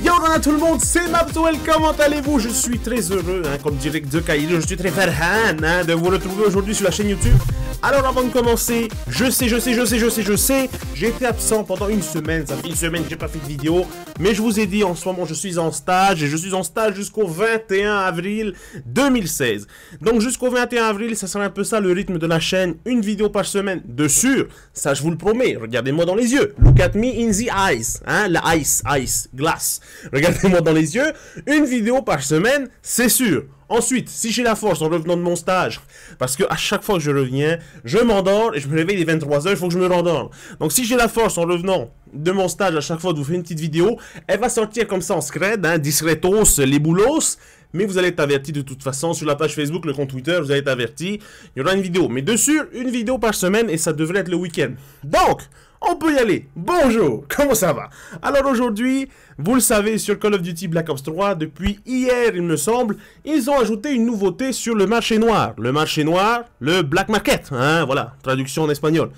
Yo à tout le monde, c'est Mabdouel, comment allez-vous Je suis très heureux, hein, comme dirait De Kaido, je suis très ferhan hein, de vous retrouver aujourd'hui sur la chaîne YouTube alors avant de commencer, je sais, je sais, je sais, je sais, je sais, j'ai été absent pendant une semaine, ça fait une semaine que j'ai pas fait de vidéo, mais je vous ai dit en ce moment je suis en stage et je suis en stage jusqu'au 21 avril 2016. Donc jusqu'au 21 avril, ça sera un peu ça le rythme de la chaîne, une vidéo par semaine, de sûr, ça je vous le promets, regardez-moi dans les yeux, look at me in the eyes, hein, la ice, ice, glace, regardez-moi dans les yeux, une vidéo par semaine, c'est sûr. Ensuite, si j'ai la force en revenant de mon stage, parce que à chaque fois que je reviens, je m'endors et je me réveille les 23h, il faut que je me rendorme. Donc si j'ai la force en revenant de mon stage à chaque fois de vous faire une petite vidéo, elle va sortir comme ça en scred, hein, discretos, les boulos, mais vous allez être averti de toute façon sur la page Facebook, le compte Twitter, vous allez être averti. Il y aura une vidéo, mais dessus, une vidéo par semaine et ça devrait être le week-end. Donc, on peut y aller. Bonjour, comment ça va Alors aujourd'hui, vous le savez, sur Call of Duty Black Ops 3, depuis hier il me semble, ils ont ajouté une nouveauté sur le marché noir. Le marché noir, le black market, hein, voilà, traduction en espagnol.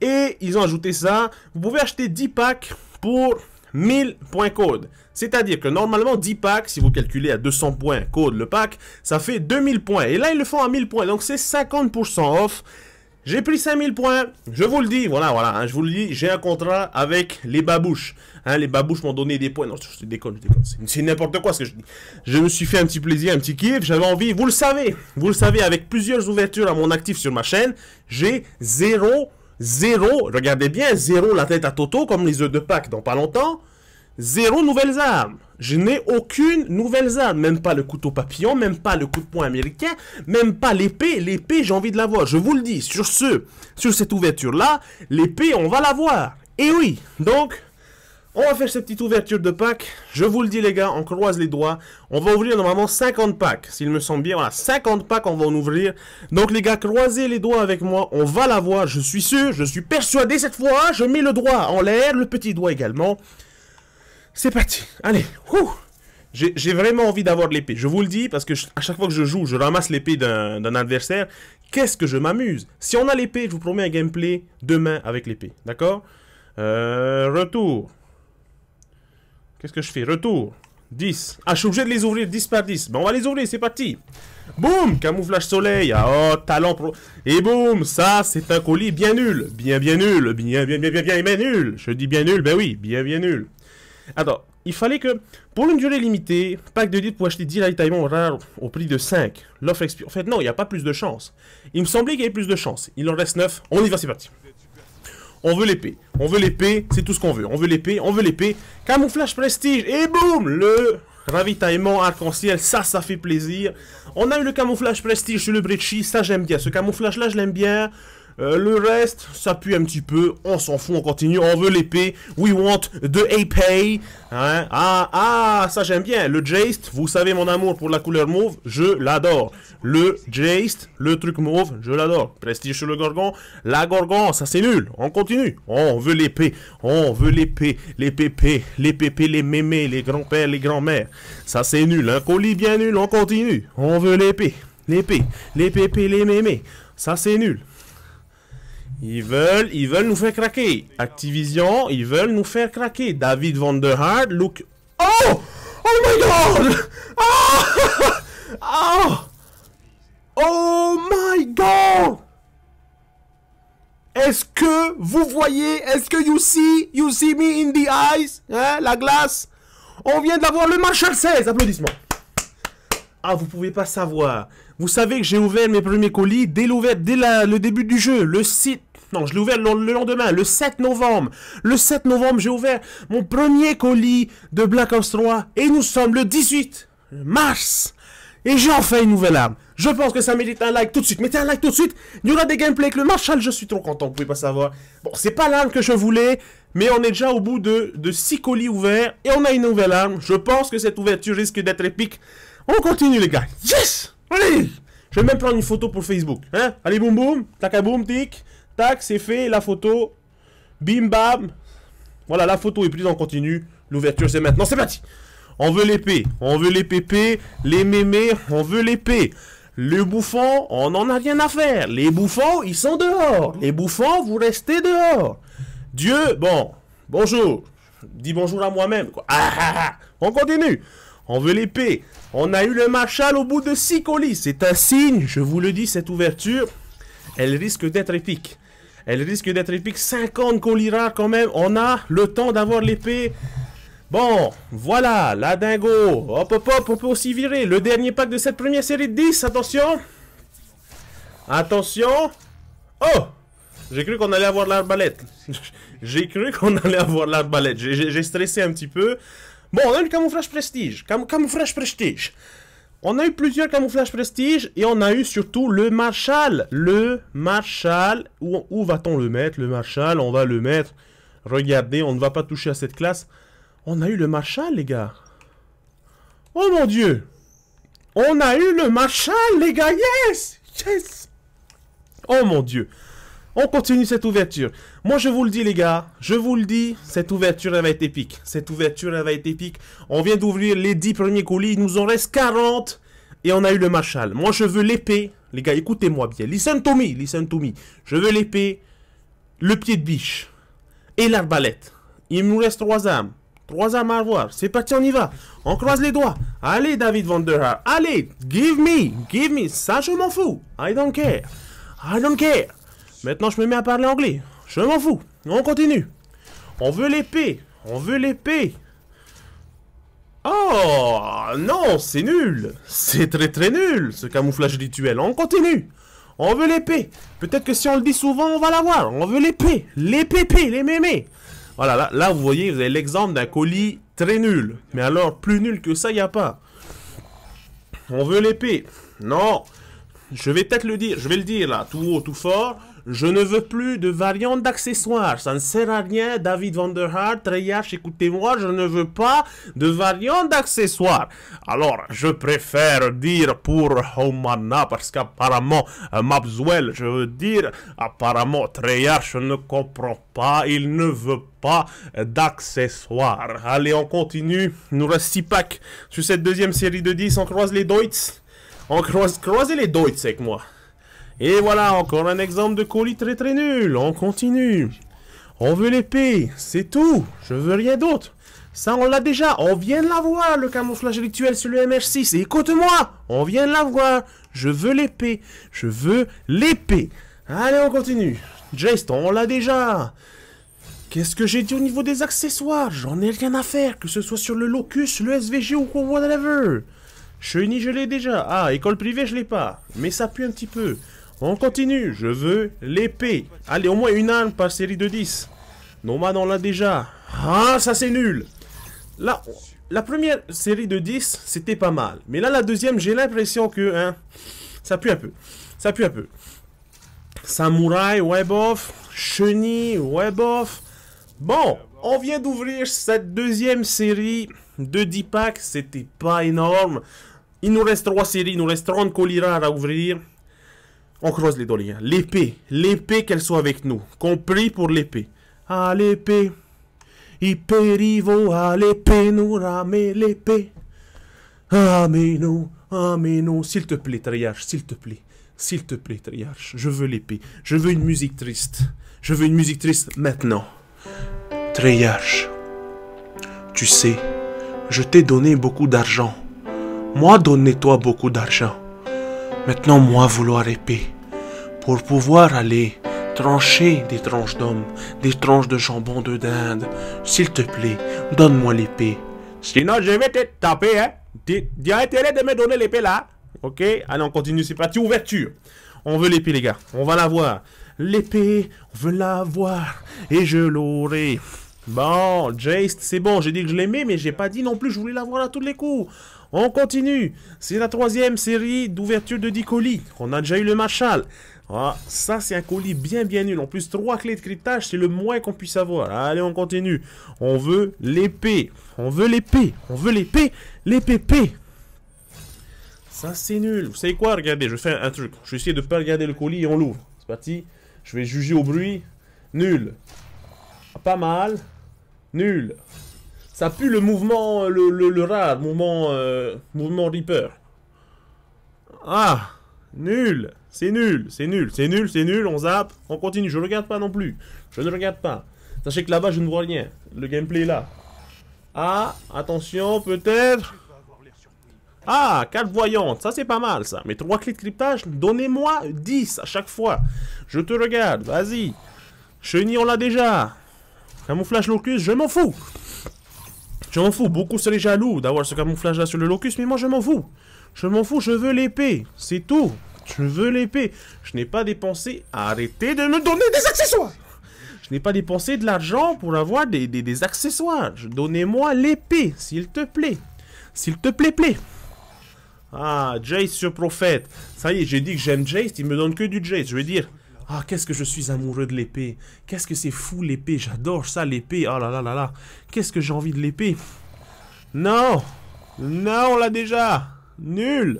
Et ils ont ajouté ça, vous pouvez acheter 10 packs pour 1000 points code. C'est-à-dire que normalement 10 packs, si vous calculez à 200 points code le pack, ça fait 2000 points. Et là ils le font à 1000 points, donc c'est 50% off. J'ai pris 5000 points, je vous le dis, voilà, voilà, hein, je vous le dis, j'ai un contrat avec les babouches. Hein, les babouches m'ont donné des points. Non, je, déconne, je déconne. C'est n'importe quoi, ce que je, dis, je, me suis fait un petit plaisir, un petit kiff, j'avais envie, vous le savez, vous le savez, avec plusieurs ouvertures à mon actif sur ma chaîne, j'ai zéro, zéro, regardez bien, zéro la tête à Toto, comme les œufs de Pâques dans pas longtemps, Zéro nouvelles armes. Je n'ai aucune nouvelle arme. Même pas le couteau papillon, même pas le coup de poing américain, même pas l'épée. L'épée, j'ai envie de l'avoir. Je vous le dis, sur ce, sur cette ouverture-là, l'épée, on va la voir. Et oui, donc, on va faire cette petite ouverture de pack. Je vous le dis les gars, on croise les doigts. On va ouvrir normalement 50 packs. S'il me semble bien, voilà, 50 packs on va en ouvrir. Donc les gars, croisez les doigts avec moi. On va la voir. je suis sûr, je suis persuadé cette fois. Je mets le doigt en l'air, le petit doigt également. C'est parti. Allez. J'ai vraiment envie d'avoir l'épée. Je vous le dis parce que à chaque fois que je joue, je ramasse l'épée d'un adversaire. Qu'est-ce que je m'amuse. Si on a l'épée, je vous promets un gameplay demain avec l'épée. D'accord euh, Retour. Qu'est-ce que je fais Retour. 10. Ah, je suis obligé de les ouvrir 10 par 10. Bon, on va les ouvrir, c'est parti. Boum, camouflage soleil. Ah, oh, talent pro. Et boum, ça, c'est un colis bien nul. Bien, bien nul. Bien, bien, bien, bien, bien, bien nul. Je dis bien nul, ben oui, bien, bien nul. Alors, il fallait que, pour une durée limitée, pack de 10 pour acheter 10 ravitaillements rares au prix de 5. L'offre expire. En fait, non, il n'y a pas plus de chance. Il me semblait qu'il y avait plus de chance. Il en reste 9. On y va, c'est parti. On veut l'épée. On veut l'épée, c'est tout ce qu'on veut. On veut l'épée, on veut l'épée. Camouflage prestige. Et boum Le ravitaillement arc-en-ciel, ça, ça fait plaisir. On a eu le camouflage prestige sur le Brecci, ça j'aime bien. Ce camouflage-là, je l'aime bien. Euh, le reste, ça pue un petit peu. On s'en fout, on continue. On veut l'épée. We want the épée. Hein. Ah, ah, ça j'aime bien. Le jaste, vous savez mon amour pour la couleur mauve, je l'adore. Le jaste, le truc mauve, je l'adore. Prestige sur le Gorgon. La Gorgon, ça c'est nul. On continue. On veut l'épée. On veut l'épée. Les pépés, les pépés, les mémés, les grands-pères, les grands-mères. Ça c'est nul. Un colis bien nul, on continue. On veut l'épée. L'épée, les pépés, les mémés. Ça c'est nul. Ils veulent, ils veulent nous faire craquer. Activision, ils veulent nous faire craquer. David Vanderhard, look... Oh! Oh my god! Oh! Oh! my god! Est-ce que vous voyez? Est-ce que you see? You see me in the eyes? Hein, la glace? On vient d'avoir le Marshall 16. Applaudissements. Ah, vous pouvez pas savoir. Vous savez que j'ai ouvert mes premiers colis dès, dès le début du jeu. Le site non, je l'ai ouvert le, lendemain, le 7 novembre. Le 7 novembre, j'ai ouvert mon premier colis de Black Ops 3. Et nous sommes le 18 mars. Et j'ai enfin une nouvelle arme. Je pense que ça mérite un like tout de suite. Mettez un like tout de suite. Il y aura des gameplays avec le Marshall. Je suis trop content, vous pouvez pas savoir. Bon, c'est pas l'arme que je voulais. Mais on est déjà au bout de, 6 colis ouverts. Et on a une nouvelle arme. Je pense que cette ouverture risque d'être épique. On continue, les gars. Yes Allez Je vais même prendre une photo pour Facebook. Hein. Allez, boum boum. Tac à boum, tic c'est fait, la photo. Bim bam. Voilà, la photo est prise en continu. L'ouverture, c'est maintenant. C'est parti On veut l'épée. On veut les pépés. Les mémés, on veut l'épée. Le bouffon, on n'en a rien à faire. Les bouffons, ils sont dehors. Les bouffons, vous restez dehors. Dieu, bon, bonjour. Dis bonjour à moi-même. Ah, ah, ah. On continue. On veut l'épée. On a eu le machal au bout de six colis. C'est un signe, je vous le dis, cette ouverture, elle risque d'être épique. Elle risque d'être épique. 50 Colira quand même. On a le temps d'avoir l'épée. Bon, voilà, la dingo. Hop, hop, hop, on peut aussi virer. Le dernier pack de cette première série de 10. Attention. Attention. Oh J'ai cru qu'on allait avoir l'arbalète. J'ai cru qu'on allait avoir l'arbalète. J'ai stressé un petit peu. Bon, on a le camouflage prestige. Cam camouflage prestige. On a eu plusieurs camouflages prestige et on a eu surtout le Marshal. Le Marshal, où, va-t-on le mettre Le Marshal, on va le mettre. Regardez, on ne va pas toucher à cette classe. On a eu le Marshal, les gars. Oh mon dieu On a eu le Marshal, les gars Yes Yes Oh mon dieu on continue cette ouverture. Moi, je vous le dis, les gars. Je vous le dis, cette ouverture, elle va être épique. Cette ouverture, elle va être épique. On vient d'ouvrir les 10 premiers colis. Il nous en reste 40. Et on a eu le Machal. Moi, je veux l'épée. Les gars, écoutez-moi bien. Listen to me. Listen to me. Je veux l'épée, le pied de biche et l'arbalète. Il nous reste trois armes. Trois armes à avoir. C'est parti, on y va. On croise les doigts. Allez, David Van Allez, give me. Give me. Ça, je m'en fous. I don't care. I don't care. Maintenant, je me mets à parler anglais. Je m'en fous. On continue. On veut l'épée. On veut l'épée. Oh non, c'est nul. C'est très très nul ce camouflage rituel. On continue. On veut l'épée. Peut-être que si on le dit souvent, on va l'avoir. On veut l'épée. Les pépés, les mémés. Voilà, là, vous voyez, vous avez l'exemple d'un colis très nul. Mais alors, plus nul que ça, il n'y a pas. On veut l'épée. Non. Je vais peut-être le dire. Je vais le dire là, tout haut, tout fort. Je ne veux plus de variantes d'accessoires. Ça ne sert à rien, David Vanderhart, Treyarch, écoutez-moi, je ne veux pas de variantes d'accessoires. Alors, je préfère dire pour Homana, parce qu'apparemment, euh, je veux dire, apparemment, Treyarch ne comprend pas, il ne veut pas d'accessoires. Allez, on continue. Il nous reste 6 packs sur cette deuxième série de 10. On croise les Deutz. On croise, croisez les Deutz avec moi. Et voilà, encore un exemple de colis très très nul. On continue. On veut l'épée, c'est tout. Je veux rien d'autre. Ça, on l'a déjà. On vient de l'avoir, le camouflage rituel sur le mr 6 Écoute-moi, on vient de l'avoir. Je veux l'épée. Je veux l'épée. Allez, on continue. Jace, on l'a déjà. Qu'est-ce que j'ai dit au niveau des accessoires J'en ai rien à faire, que ce soit sur le Locus, le SVG ou whatever. Chenille, je l'ai déjà. Ah, école privée, je l'ai pas. Mais ça pue un petit peu. On continue, je veux l'épée. Allez, au moins une arme par série de 10. Nomad, on l'a déjà. Ah, ça c'est nul. Là, la première série de 10, c'était pas mal. Mais là, la deuxième, j'ai l'impression que... Hein, ça pue un peu. Ça pue un peu. Samouraï, web off. Chenille, web off. Bon, on vient d'ouvrir cette deuxième série de 10 packs. C'était pas énorme. Il nous reste 3 séries, il nous reste 30 colis à ouvrir. On croise les doigts, L'épée, l'épée qu'elle soit avec nous. Qu'on prie pour l'épée. À l'épée. Hyperivo à l'épée, nous ramer l'épée. Amen, amen, s'il te plaît, triage, s'il te plaît. S'il te plaît, triage. je veux l'épée. Je veux une musique triste. Je veux une musique triste maintenant. Triage. tu sais, je t'ai donné beaucoup d'argent. Moi, donnez-toi beaucoup d'argent. Maintenant, moi vouloir épée, pour pouvoir aller trancher des tranches d'hommes, des tranches de jambon de dinde. S'il te plaît, donne-moi l'épée. Sinon, je vais te taper, hein. Tu intérêt de me donner l'épée là. Ok, allez, on continue, c'est parti. Ouverture. On veut l'épée, les gars. On va la voir. L'épée, on veut la voir. Et je l'aurai. Bon, Jace, c'est bon. J'ai dit que je l'aimais, mais j'ai pas dit non plus. Je voulais la voir à tous les coups. On continue. C'est la troisième série d'ouverture de 10 colis. On a déjà eu le Machal. Ah, ça c'est un colis bien bien nul. En plus, trois clés de cryptage, c'est le moins qu'on puisse avoir. Allez, on continue. On veut l'épée. On veut l'épée. On veut l'épée. L'épée Ça c'est nul. Vous savez quoi Regardez, je fais un truc. Je vais essayer de ne pas regarder le colis et on l'ouvre. C'est parti. Je vais juger au bruit. Nul. Ah, pas mal. Nul. Ça pue le mouvement, euh, le, le, le mouvement, euh, mouvement Reaper. Ah, nul, c'est nul, c'est nul, c'est nul, c'est nul, on zappe, on continue, je regarde pas non plus, je ne regarde pas. Sachez que là-bas je ne vois rien, le gameplay est là. Ah, attention, peut-être... Ah, quatre voyantes, ça c'est pas mal ça. Mais trois clés de cryptage, donnez-moi 10 à chaque fois. Je te regarde, vas-y. Chenille, on l'a déjà. Camouflage locus, je m'en fous. Je m'en fous, beaucoup seraient jaloux d'avoir ce camouflage-là sur le locus, mais moi je m'en fous. Je m'en fous, je veux l'épée, c'est tout. Je veux l'épée. Je n'ai pas dépensé. Arrêtez de me donner des accessoires Je n'ai pas dépensé de l'argent pour avoir des, accessoires. Donnez-moi l'épée, s'il te plaît. S'il te plaît, plaît. Ah, Jace, ce prophète. Ça y est, j'ai dit que j'aime Jace, il me donne que du Jace. Je veux dire, ah, qu'est-ce que je suis amoureux de l'épée. Qu'est-ce que c'est fou l'épée. J'adore ça l'épée. oh là là là là. Qu'est-ce que j'ai envie de l'épée. Non. Non, on l'a déjà. Nul.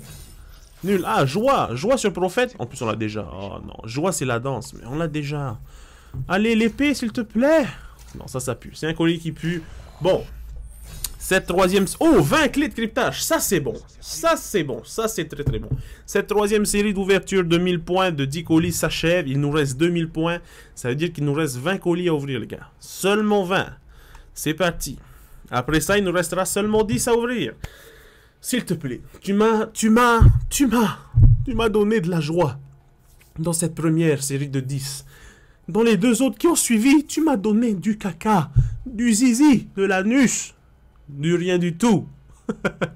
Nul. Ah, joie. Joie sur prophète. En plus, on l'a déjà. Oh non. Joie, c'est la danse. Mais on l'a déjà. Allez, l'épée, s'il te plaît. Non, ça, ça pue. C'est un colis qui pue. Bon, cette troisième... Oh, 20 clés de cryptage. Ça, c'est bon. Ça, c'est bon. Ça, c'est très, très bon. Cette troisième série d'ouverture de 1000 points de 10 colis s'achève. Il nous reste 2000 points. Ça veut dire qu'il nous reste 20 colis à ouvrir, les gars. Seulement 20. C'est parti. Après ça, il nous restera seulement 10 à ouvrir. S'il te plaît, tu m'as, tu m'as, tu m'as, tu m'as donné de la joie dans cette première série de 10. Dans les deux autres qui ont suivi, tu m'as donné du caca, du zizi, de l'anus, du rien du tout.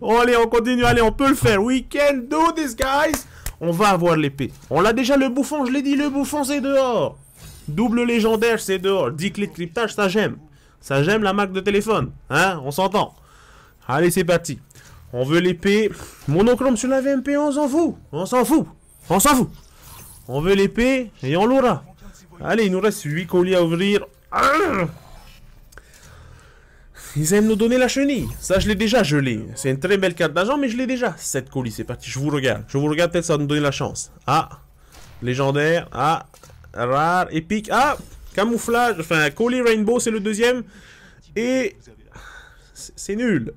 Oh, allez, on continue, allez, on peut le faire. We can do this, guys. On va avoir l'épée. On l'a déjà, le bouffon, je l'ai dit, le bouffon, c'est dehors. Double légendaire, c'est dehors. 10 clés de cryptage, ça j'aime. Ça j'aime la marque de téléphone. Hein, on s'entend. Allez, c'est parti. On veut l'épée. Monochrome sur la VMP, on s'en fout. On s'en fout. On s'en fout. On veut l'épée et on l'aura. Allez, il nous reste 8 colis à ouvrir. Ah ils aiment nous donner la chenille. Ça, je l'ai déjà gelé. C'est une très belle carte d'agent, mais je l'ai déjà. Cette colis, c'est parti. Je vous regarde. Je vous regarde, peut-être ça va nous donner la chance. Ah. Légendaire. Ah. Rare. Épique. Ah. Camouflage. Enfin, colis rainbow, c'est le deuxième. Et... C'est nul.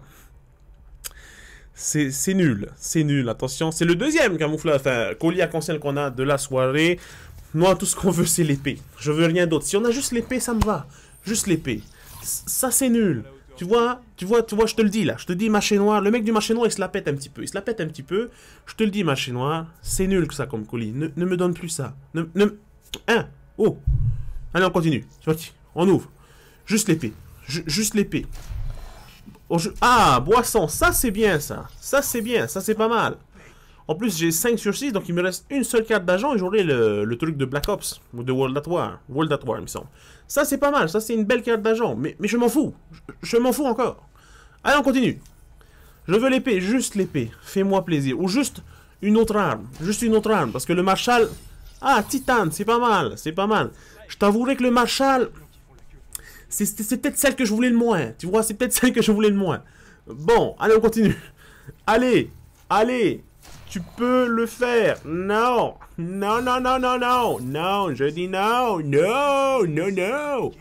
C'est nul. C'est nul. Attention. C'est le deuxième camouflage. Enfin, colis à conscience qu'on a de la soirée. Moi, tout ce qu'on veut, c'est l'épée. Je veux rien d'autre. Si on a juste l'épée, ça me va. Juste l'épée. Ça, c'est nul. Tu vois, tu vois, tu vois, je te le dis là. Je te dis, marché noir. Le mec du marché noir, il se la pète un petit peu. Il se la pète un petit peu. Je te le dis, marché noir. C'est nul que ça comme colis. Ne, me donne plus ça. Ne, ne... Hein Oh Allez, on continue. C'est On ouvre. Juste l'épée. Juste l'épée. Ah, boisson. Ça, c'est bien, ça. Ça, c'est bien. Ça, c'est pas mal. En plus, j'ai 5 sur 6, donc il me reste une seule carte d'agent et j'aurai le, truc de Black Ops ou de World at War. World at War, il me semble. Ça, c'est pas mal. Ça, c'est une belle carte d'agent. Mais, je m'en fous. Je, m'en fous encore. Allez, on continue. Je veux l'épée. Juste l'épée. Fais-moi plaisir. Ou juste une autre arme. Juste une autre arme. Parce que le Marshal... Ah, Titan, c'est pas mal. C'est pas mal. Je t'avouerai que le Marshal... C'est peut-être celle que je voulais le moins. Tu vois, c'est peut-être celle que je voulais le moins. Bon, allez, on continue. Allez, allez, tu peux le faire. Non, non, non, non, non, non, non, je dis non, non, non, non.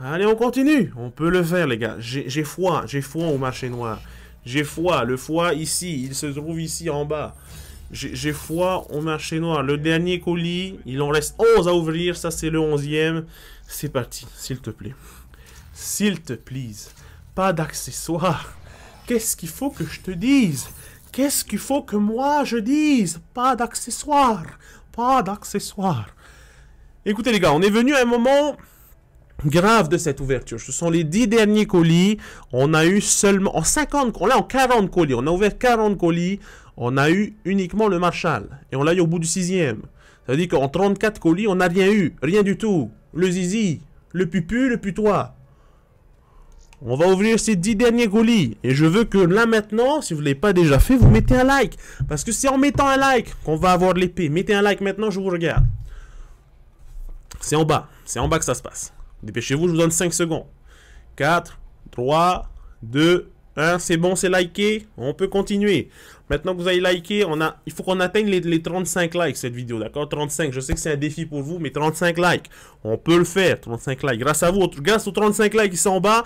Allez, on continue. On peut le faire, les gars. J'ai foi, j'ai foi au marché noir. J'ai foi, le foie ici, il se trouve ici en bas. J'ai foi au marché noir. Le dernier colis, il en reste 11 à ouvrir, ça c'est le 11e. C'est parti, s'il te plaît. S'il te plaît. Pas d'accessoires. Qu'est-ce qu'il faut que je te dise Qu'est-ce qu'il faut que moi je dise Pas d'accessoires. Pas d'accessoires. Écoutez les gars, on est venu à un moment grave de cette ouverture. Ce sont les 10 derniers colis. On a eu seulement... En 50... On a en 40 colis. On a ouvert 40 colis. On a eu uniquement le Marshall. Et on l'a eu au bout du sixième. Ça veut dire qu'en 34 colis, on n'a rien eu. Rien du tout. Le zizi. Le pupu, le putois. On va ouvrir ces 10 derniers colis. Et je veux que là maintenant, si vous ne l'avez pas déjà fait, vous mettez un like. Parce que c'est en mettant un like qu'on va avoir l'épée. Mettez un like maintenant, je vous regarde. C'est en bas. C'est en bas que ça se passe. Dépêchez-vous, je vous donne 5 secondes. 4, 3, 2, 1. C'est bon, c'est liké. On peut continuer. Maintenant que vous avez liké, on a, il faut qu'on atteigne les, les, 35 likes cette vidéo, d'accord 35, je sais que c'est un défi pour vous, mais 35 likes, on peut le faire, 35 likes. Grâce à vous, grâce aux 35 likes qui sont en bas,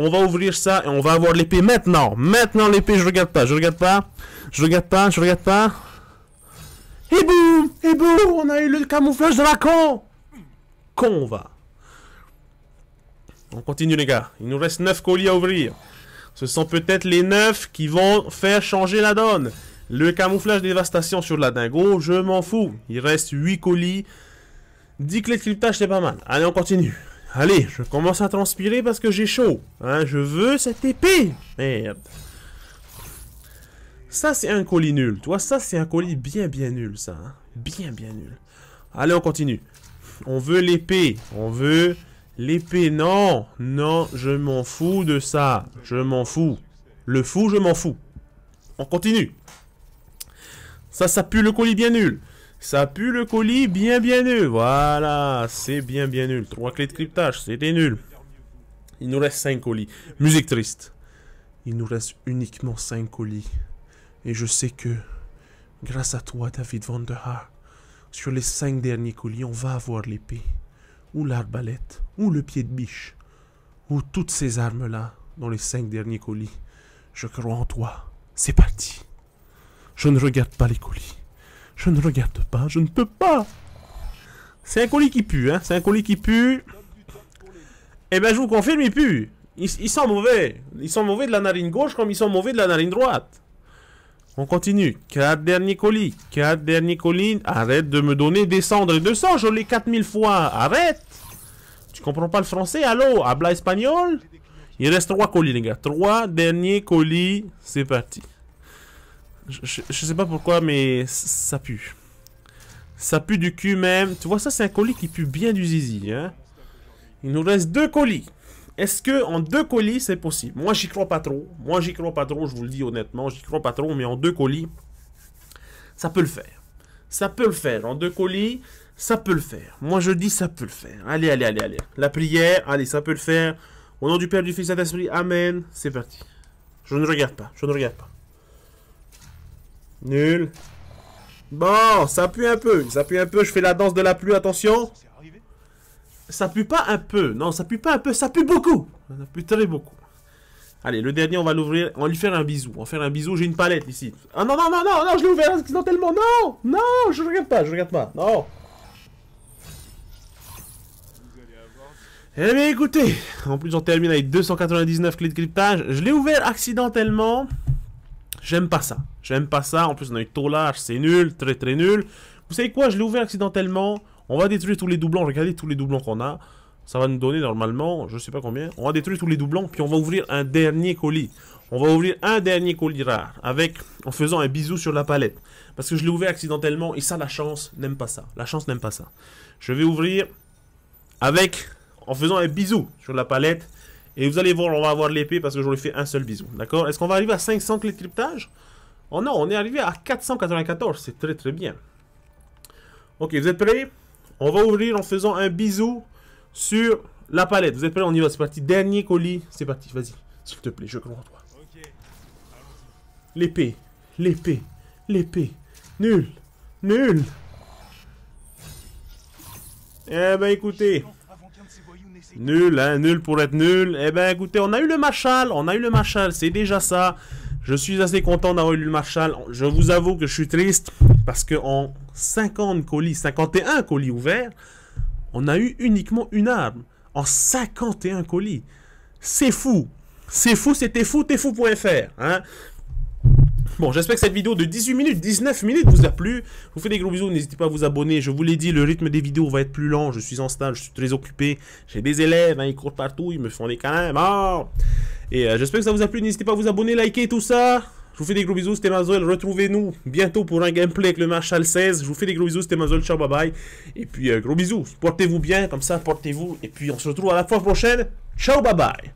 on va ouvrir ça et on va avoir l'épée maintenant. Maintenant l'épée, je regarde pas, je regarde pas. Je regarde pas, je regarde pas. Et boum Et boum On a eu le camouflage de la con Con on va. On continue les gars. Il nous reste 9 colis à ouvrir. Ce sont peut-être les 9 qui vont faire changer la donne. Le camouflage dévastation sur la dingo, je m'en fous. Il reste 8 colis. 10 clés de cryptage, c'est pas mal. Allez, on continue. Allez, je commence à transpirer parce que j'ai chaud. Hein, je veux cette épée. Merde. Ça, c'est un colis nul. Toi, ça, c'est un colis bien, bien nul, ça. Hein. Bien, bien nul. Allez, on continue. On veut l'épée. On veut l'épée. Non, non, je m'en fous de ça. Je m'en fous. Le fou, je m'en fous. On continue. Ça, ça pue le colis bien nul. Ça pue le colis, bien bien nul. Voilà, c'est bien bien nul. Trois clés de cryptage, c'était nul. Il nous reste cinq colis. Musique triste. Il nous reste uniquement cinq colis. Et je sais que, grâce à toi, David Van sur les cinq derniers colis, on va avoir l'épée, ou l'arbalète, ou le pied de biche, ou toutes ces armes-là dans les cinq derniers colis. Je crois en toi. C'est parti. Je ne regarde pas les colis. Je ne regarde pas, je ne peux pas C'est un colis qui pue, hein, c'est un colis qui pue. Eh ben je vous confirme, il pue ils, sont mauvais Ils sont mauvais de la narine gauche comme ils sont mauvais de la narine droite. On continue. Quatre derniers colis. Quatre derniers colis. Arrête de me donner descendre et 200. Je l'ai 4000 fois. Arrête. Tu comprends pas le français Allô Habla espagnol Il reste trois colis, les gars. Trois derniers colis. C'est parti. Je, je, sais pas pourquoi, mais ça pue. Ça pue du cul même. Tu vois, ça, c'est un colis qui pue bien du zizi. Hein. Il nous reste deux colis. Est-ce que en deux colis, c'est possible Moi, j'y crois pas trop. Moi, j'y crois pas trop, je vous le dis honnêtement. J'y crois pas trop, mais en deux colis, ça peut le faire. Ça peut le faire. En deux colis, ça peut le faire. Moi, je dis ça peut le faire. Allez, allez, allez, allez. La prière, allez, ça peut le faire. Au nom du Père, du Fils et Saint-Esprit. Amen. C'est parti. Je ne regarde pas. Je ne regarde pas. Nul. Bon, ça pue un peu. Ça pue un peu. Je fais la danse de la pluie, attention. Ça pue pas un peu. Non, ça pue pas un peu. Ça pue beaucoup. Ça pue très beaucoup. Allez, le dernier, on va l'ouvrir. On va lui faire un bisou. On va faire un bisou. J'ai une palette ici. Ah non, non, non, non, non, je l'ai ouvert accidentellement. Non, non, je regarde pas, je regarde pas. Non. Eh bien écoutez, en plus j'en termine avec 299 clés de cryptage. Je l'ai ouvert accidentellement. J'aime pas ça. J'aime pas ça. En plus, on a eu large. c'est nul, très très nul. Vous savez quoi Je l'ai ouvert accidentellement. On va détruire tous les doublons. Regardez tous les doublons qu'on a. Ça va nous donner normalement, je sais pas combien. On va détruire tous les doublons, puis on va ouvrir un dernier colis. On va ouvrir un dernier colis rare, avec, en faisant un bisou sur la palette. Parce que je l'ai ouvert accidentellement, et ça, la chance n'aime pas ça. La chance n'aime pas ça. Je vais ouvrir avec, en faisant un bisou sur la palette, et vous allez voir, on va avoir l'épée parce que je lui fais un seul bisou. D'accord Est-ce qu'on va arriver à 500 clés de cryptage Oh non, on est arrivé à 494. C'est très très bien. Ok, vous êtes prêts On va ouvrir en faisant un bisou sur la palette. Vous êtes prêts On y va, c'est parti. Dernier colis. C'est parti, vas-y. S'il te plaît, je crois en toi. L'épée. L'épée. L'épée. Nul. Nul. Eh ben écoutez. Nul, hein, nul pour être nul. Eh ben, écoutez, on a eu le Machal, on a eu le Machal, c'est déjà ça. Je suis assez content d'avoir eu le Machal. Je vous avoue que je suis triste parce que 50 colis, 51 colis ouverts, on a eu uniquement une arme. En 51 colis. C'est fou. C'est fou, c'était fou, t'es fou.fr. Hein? Bon, j'espère que cette vidéo de 18 minutes, 19 minutes vous a plu. Je vous fais des gros bisous, n'hésitez pas à vous abonner. Je vous l'ai dit, le rythme des vidéos va être plus lent. Je suis en stage, je suis très occupé. J'ai des élèves, hein, ils courent partout, ils me font des câlins. Oh et euh, j'espère que ça vous a plu. N'hésitez pas à vous abonner, liker tout ça. Je vous fais des gros bisous, c'était Mazoel. Retrouvez-nous bientôt pour un gameplay avec le Marshall 16. Je vous fais des gros bisous, c'était Mazoel. Ciao, bye bye. Et puis, euh, gros bisous. Portez-vous bien, comme ça, portez-vous. Et puis, on se retrouve à la fois prochaine. Ciao, bye bye.